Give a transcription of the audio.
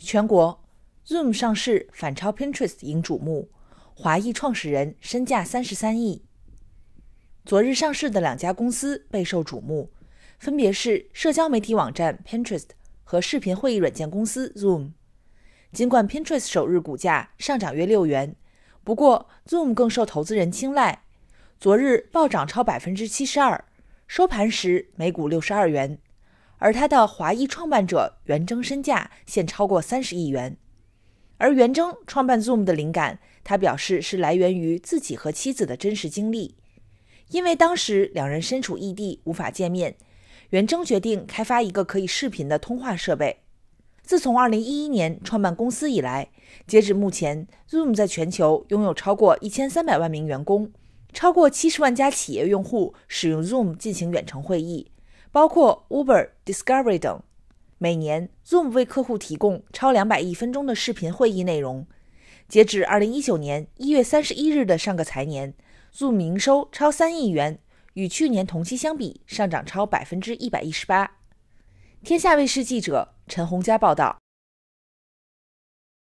全国，Zoom 上市反超 Pinterest 引瞩目，华裔创始人身价三十三亿。昨日上市的两家公司备受瞩目，分别是社交媒体网站 Pinterest 和视频会议软件公司 Zoom。尽管 Pinterest 首日股价上涨约六元，不过 Zoom 更受投资人青睐，昨日暴涨超百分之七十二，收盘时每股六十二元。而他的华裔创办者袁征身价现超过三十亿元，而袁征创办 Zoom 的灵感，他表示是来源于自己和妻子的真实经历，因为当时两人身处异地无法见面，袁征决定开发一个可以视频的通话设备。自从2011年创办公司以来，截止目前，Zoom 在全球拥有超过1300万名员工，超过70万家企业用户使用 Zoom 进行远程会议。包括 Uber、Discovery 等。每年，Zoom 为客户提供超两百亿分钟的视频会议内容。截止二零一九年一月三十一日的上个财年，Zoom 营收超三亿元，与去年同期相比上涨超百分之一百一十八。天下卫视记者陈红佳报道。